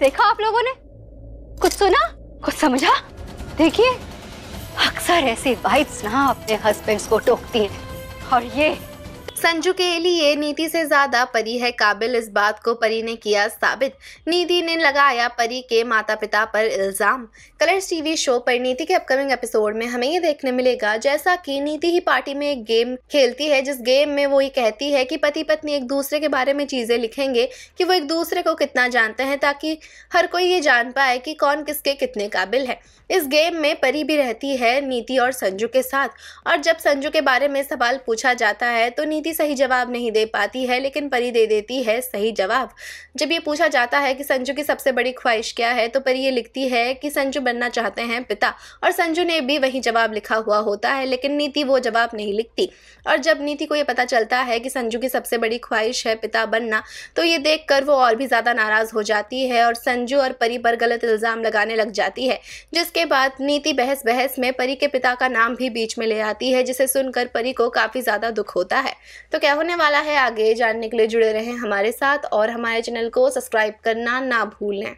देखा आप लोगों ने कुछ सुना कुछ समझा देखिए अक्सर ऐसी वाइफ्स ना अपने हस्बैंड्स को टोकती हैं और ये संजू के लिए नीति से ज्यादा परी है काबिल इस बात को परी ने किया साबित नीति ने लगाया परी के माता पिता पर इल्जाम कलर्स टीवी शो नीति के अपकमिंग एपिसोड में हमें ये देखने मिलेगा जैसा कि नीति ही पार्टी में एक गेम खेलती है जिस गेम में वो ये कहती है कि पति पत्नी एक दूसरे के बारे में चीजें लिखेंगे कि वो एक दूसरे को कितना जानते हैं ताकि हर कोई ये जान पाए कि कौन किसके कितने काबिल है इस गेम में परी भी रहती है नीति और संजू के साथ और जब संजू के बारे में सवाल पूछा जाता है तो नीति भी सही जवाब नहीं दे पाती है लेकिन परी दे देती है सही जवाब जब ये पूछा जाता है कि संजू की सबसे बड़ी ख्वाहिश क्या है तो परी ये लिखती है कि संजू बनना चाहते हैं पिता और संजू ने भी वही जवाब लिखा हुआ होता है लेकिन नीति वो जवाब नहीं लिखती और जब नीति को ये पता चलता है कि संजू की सबसे बड़ी ख्वाहिश है पिता बनना तो ये देख वो और भी ज़्यादा नाराज़ हो जाती है और संजू और परी पर गलत इल्ज़ाम लगाने लग जाती है जिसके बाद नीति बहस बहस में परी के पिता का नाम भी बीच में ले आती है जिसे सुनकर परी को काफ़ी ज़्यादा दुख होता है तो क्या होने वाला है आगे जानने के लिए जुड़े रहें हमारे साथ और हमारे चैनल को सब्सक्राइब करना ना भूलें